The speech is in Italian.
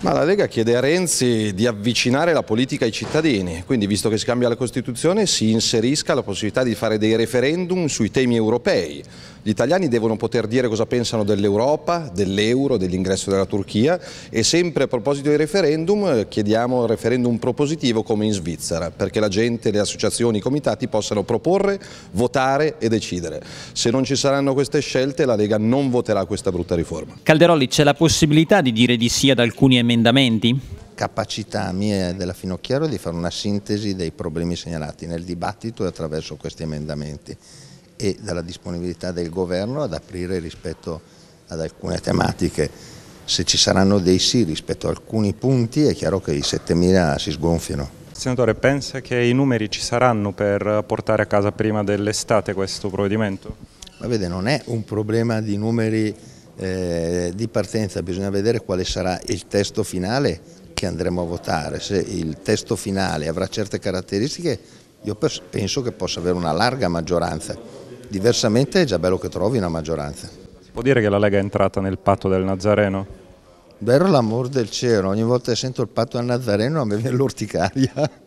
Ma la Lega chiede a Renzi di avvicinare la politica ai cittadini, quindi visto che si cambia la Costituzione si inserisca la possibilità di fare dei referendum sui temi europei. Gli italiani devono poter dire cosa pensano dell'Europa, dell'euro, dell'ingresso della Turchia e sempre a proposito dei referendum eh, chiediamo un referendum propositivo come in Svizzera, perché la gente, le associazioni, i comitati possano proporre, votare e decidere. Se non ci saranno queste scelte la Lega non voterà questa brutta riforma. Calderoli, c'è la possibilità di dire di sì ad alcuni emendamenti? emendamenti? capacità mia e della Finocchiaro di fare una sintesi dei problemi segnalati nel dibattito e attraverso questi emendamenti e dalla disponibilità del governo ad aprire rispetto ad alcune tematiche. Se ci saranno dei sì rispetto a alcuni punti è chiaro che i 7.000 si sgonfiano. Senatore, pensa che i numeri ci saranno per portare a casa prima dell'estate questo provvedimento? Ma vede, non è un problema di numeri eh, di partenza bisogna vedere quale sarà il testo finale che andremo a votare. Se il testo finale avrà certe caratteristiche io penso che possa avere una larga maggioranza. Diversamente è già bello che trovi una maggioranza. Si può dire che la Lega è entrata nel patto del Nazareno? Vero l'amor del cielo, ogni volta che sento il patto del Nazareno a me viene l'orticaria.